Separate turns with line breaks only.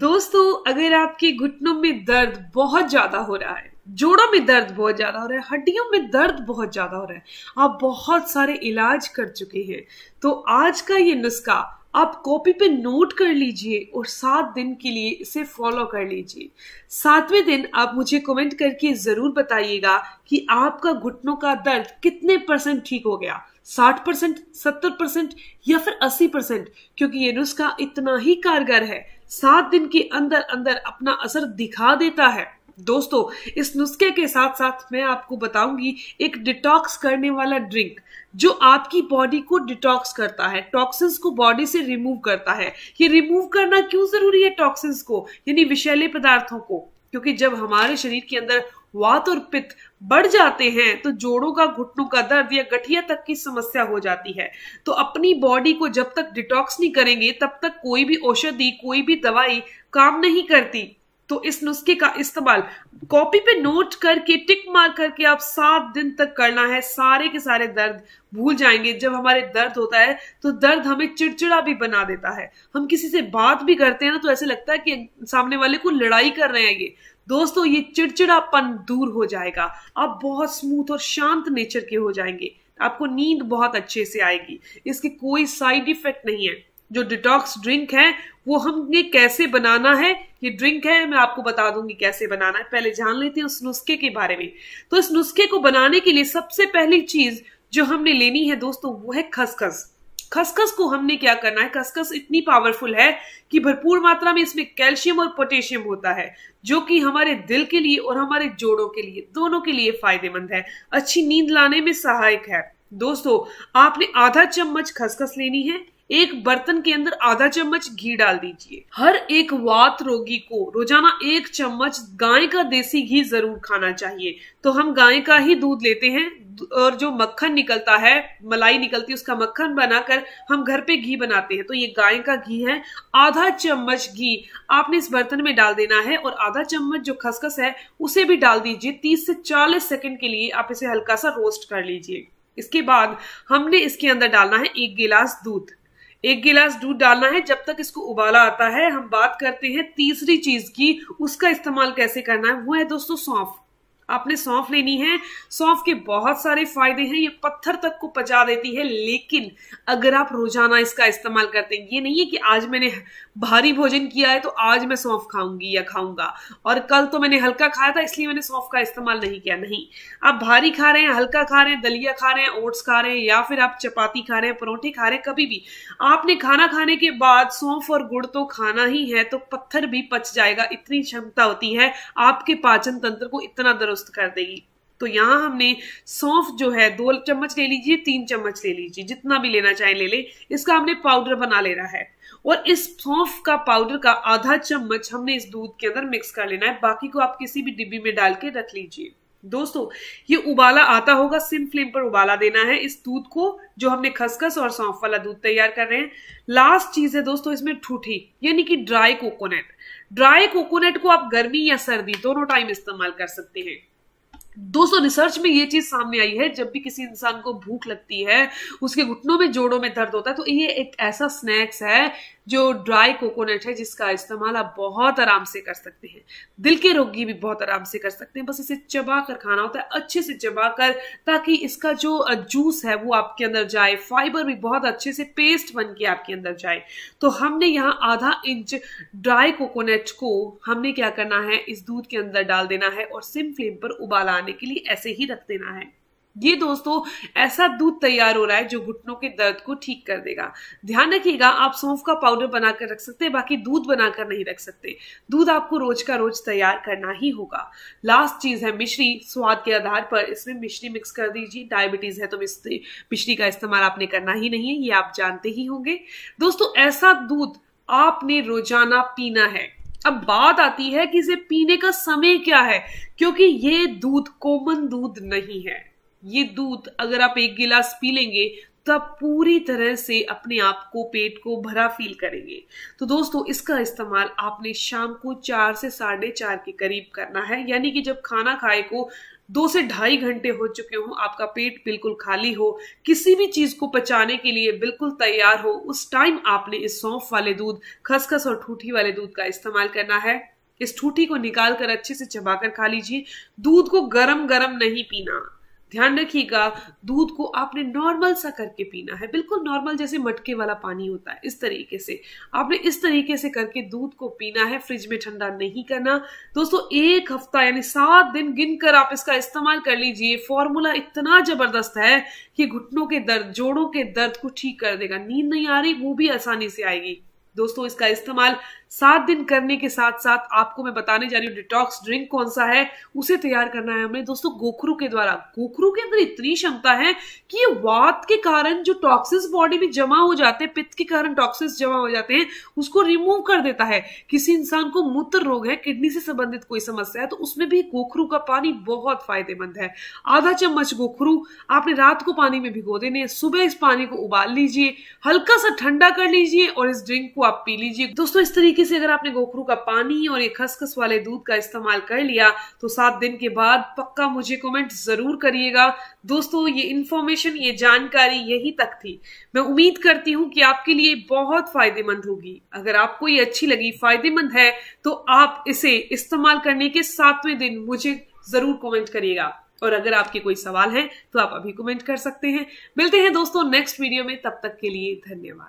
दोस्तों अगर आपके घुटनों में दर्द बहुत ज्यादा हो रहा है जोड़ों में दर्द बहुत ज्यादा हो रहा है हड्डियों में दर्द बहुत ज्यादा हो रहा है आप बहुत सारे इलाज कर चुके हैं तो आज का ये नुस्खा आप कॉपी पे नोट कर लीजिए और सात दिन के लिए इसे फॉलो कर लीजिए सातवें दिन आप मुझे कमेंट करके जरूर बताइएगा कि आपका घुटनों का दर्द कितने परसेंट ठीक हो गया साठ परसेंट सत्तर परसेंट या फिर अस्सी परसेंट क्योंकि ये नुस्खा इतना ही कारगर है सात दिन के अंदर अंदर अपना असर दिखा देता है दोस्तों इस नुस्खे के साथ साथ मैं आपको बताऊंगी एक डिटॉक्स करने वाला ड्रिंक जो आपकी बॉडी को डिटॉक्स करता है टॉक्सिन्स को बॉडी से रिमूव करता है ये रिमूव करना क्यों जरूरी है टॉक्सिन्स को यानी विषैले पदार्थों को क्योंकि जब हमारे शरीर के अंदर वात और पित्त बढ़ जाते हैं तो जोड़ों का घुटनों का दर्द या गठिया तक की समस्या हो जाती है तो अपनी बॉडी को जब तक डिटॉक्स नहीं करेंगे तब तक कोई भी औषधि कोई भी दवाई काम नहीं करती तो इस नुस्खे का इस्तेमाल कॉपी पे नोट करके टिक मार करके आप सात दिन तक करना है सारे के सारे दर्द भूल जाएंगे जब हमारे दर्द होता है तो दर्द हमें चिड़चिड़ा भी बना देता है हम किसी से बात भी करते हैं ना तो ऐसे लगता है कि सामने वाले को लड़ाई कर रहे हैं ये दोस्तों ये चिड़चिड़ापन दूर हो जाएगा आप बहुत स्मूथ और शांत नेचर के हो जाएंगे आपको नींद बहुत अच्छे से आएगी इसके कोई साइड इफेक्ट नहीं है जो डिटॉक्स ड्रिंक है वो हमने कैसे बनाना है ये ड्रिंक है मैं आपको बता दूंगी कैसे बनाना है पहले जान लेते हैं उस नुस्खे के बारे में तो इस नुस्खे को बनाने के लिए सबसे पहली चीज जो हमने लेनी है दोस्तों वो है खसखस खसखस को हमने क्या करना है खसखस इतनी पावरफुल है कि भरपूर मात्रा में इसमें कैल्शियम और पोटेशियम होता है जो कि हमारे दिल के लिए और हमारे जोड़ों के लिए दोनों के लिए फायदेमंद है अच्छी नींद लाने में सहायक है दोस्तों आपने आधा चम्मच खसखस लेनी है एक बर्तन के अंदर आधा चम्मच घी डाल दीजिए हर एक वात रोगी को रोजाना एक चम्मच गाय का देसी घी जरूर खाना चाहिए तो हम गाय का ही दूध लेते हैं और जो मक्खन निकलता है मलाई निकलती है उसका मक्खन बनाकर हम घर पे घी बनाते हैं तो ये गाय का घी है आधा चम्मच घी आपने इस बर्तन में डाल देना है और आधा चम्मच जो खसखस है उसे भी डाल दीजिए 30 से 40 सेकंड के लिए आप इसे हल्का सा रोस्ट कर लीजिए इसके बाद हमने इसके अंदर डालना है एक गिलास दूध एक गिलास दूध डालना है जब तक इसको उबाला आता है हम बात करते हैं तीसरी चीज की उसका इस्तेमाल कैसे करना है वो है दोस्तों सौंफ आपने सौंफ लेनी है सौंफ के बहुत सारे फायदे हैं ये पत्थर तक को पचा देती है लेकिन अगर आप रोजाना इसका इस्तेमाल करते हैं ये नहीं है कि आज मैंने भारी भोजन किया है तो आज मैं सौंफ खाऊंगी या खाऊंगा और कल तो मैंने हल्का खाया था इसलिए मैंने सौंफ का इस्तेमाल नहीं किया नहीं आप भारी खा रहे हैं हल्का खा रहे हैं दलिया खा रहे हैं ओट्स खा रहे हैं या फिर आप चपाती खा रहे हैं परोठे खा रहे हैं कभी भी आपने खाना खाने के बाद सौंफ और गुड़ तो खाना ही है तो पत्थर भी पच जाएगा इतनी क्षमता होती है आपके पाचन तंत्र को इतना दुरुस्त कर देगी तो यहाँ हमने सौंफ जो है दो चम्मच ले लीजिए तीन चम्मच ले लीजिए जितना भी लेना चाहे ले ले इसका हमने पाउडर बना लेना है और इस सौंफ का पाउडर का आधा चम्मच हमने इस दूध के अंदर मिक्स कर लेना है बाकी को आप किसी भी डिब्बी में डाल के रख लीजिए दोस्तों ये उबाला आता होगा सिम फ्लेम पर उबाला देना है इस दूध को जो हमने खसखस और सौंफ वाला दूध तैयार कर रहे हैं लास्ट चीज है दोस्तों इसमें ठूठी यानी कि ड्राई कोकोनट ड्राई कोकोनट को आप गर्मी या सर्दी दोनों टाइम इस्तेमाल कर सकते हैं दोस्तों रिसर्च में ये चीज सामने आई है जब भी किसी इंसान को भूख लगती है उसके घुटनों में जोड़ों में दर्द होता है तो ये एक ऐसा स्नैक्स है जो ड्राई कोकोनट है जिसका इस्तेमाल आप बहुत आराम से कर सकते हैं दिल के रोगी भी बहुत आराम से कर सकते हैं बस इसे चबा कर खाना होता है अच्छे से चबा कर ताकि इसका जो जूस है वो आपके अंदर जाए फाइबर भी बहुत अच्छे से पेस्ट बन के आपके अंदर जाए तो हमने यहाँ आधा इंच ड्राई कोकोनट को हमने क्या करना है इस दूध के अंदर डाल देना है और सिम फ्लेम पर उबाल आने के लिए ऐसे ही रख देना है ये दोस्तों ऐसा दूध तैयार हो रहा है जो घुटनों के दर्द को ठीक कर देगा ध्यान रखिएगा आप सौंफ का पाउडर बनाकर रख सकते हैं बाकी दूध बनाकर नहीं रख सकते दूध आपको रोज का रोज तैयार करना ही होगा लास्ट चीज है मिश्री स्वाद के आधार पर इसमें मिश्री मिक्स कर दीजिए डायबिटीज है तो मिश्री का इस्तेमाल आपने करना ही नहीं है ये आप जानते ही होंगे दोस्तों ऐसा दूध आपने रोजाना पीना है अब बात आती है कि इसे पीने का समय क्या है क्योंकि ये दूध कोमन दूध नहीं है ये दूध अगर आप एक गिलास पी लेंगे तो आप पूरी तरह से अपने आप को पेट को भरा फील करेंगे तो दोस्तों इसका इस्तेमाल आपने शाम को चार से साढ़े चार के करीब करना है यानी कि जब खाना खाए को दो से ढाई घंटे हो चुके हों आपका पेट बिल्कुल खाली हो किसी भी चीज को पचाने के लिए बिल्कुल तैयार हो उस टाइम आपने इस सौंफ वाले दूध खसखस और ठूठी वाले दूध का इस्तेमाल करना है इस ठूठी को निकाल कर अच्छे से चबाकर खा लीजिए दूध को गरम गरम नहीं पीना ध्यान रखिएगा दूध को आपने नॉर्मल सा करके पीना है बिल्कुल नॉर्मल जैसे मटके वाला पानी होता है इस तरीके से आपने इस तरीके से करके दूध को पीना है फ्रिज में ठंडा नहीं करना दोस्तों एक हफ्ता यानी सात दिन गिनकर आप इसका इस्तेमाल कर लीजिए फॉर्मूला इतना जबरदस्त है कि घुटनों के दर्द जोड़ों के दर्द को ठीक कर देगा नींद नहीं आ रही वो भी आसानी से आएगी दोस्तों इसका इस्तेमाल सात दिन करने के साथ साथ आपको मैं बताने जा रही हूँ डिटॉक्स ड्रिंक कौन सा है उसे तैयार करना है हमें दोस्तों गोखरू के द्वारा गोखरू के अंदर इतनी क्षमता है कि ये वात के कारण जो टॉक्सिस बॉडी में जमा हो जाते हैं पित्त के कारण टॉक्सिस जमा हो जाते हैं उसको रिमूव कर देता है किसी इंसान को मूत्र रोग है किडनी से संबंधित कोई समस्या है तो उसमें भी गोखरू का पानी बहुत फायदेमंद है आधा चम्मच गोखरू आपने रात को पानी में भिगो देने सुबह इस पानी को उबाल लीजिए हल्का सा ठंडा कर लीजिए और इस ड्रिंक को आप पी लीजिए दोस्तों इस तरीके तरीके से अगर आपने गोखरू का पानी और ये खसखस वाले दूध का इस्तेमाल कर लिया तो सात दिन के बाद पक्का मुझे कमेंट जरूर करिएगा दोस्तों ये इन्फॉर्मेशन ये जानकारी यही तक थी मैं उम्मीद करती हूँ कि आपके लिए बहुत फायदेमंद होगी अगर आपको ये अच्छी लगी फायदेमंद है तो आप इसे इस्तेमाल करने के सातवें दिन मुझे जरूर कॉमेंट करिएगा और अगर आपके कोई सवाल है तो आप अभी कॉमेंट कर सकते हैं मिलते हैं दोस्तों नेक्स्ट वीडियो में तब तक के लिए धन्यवाद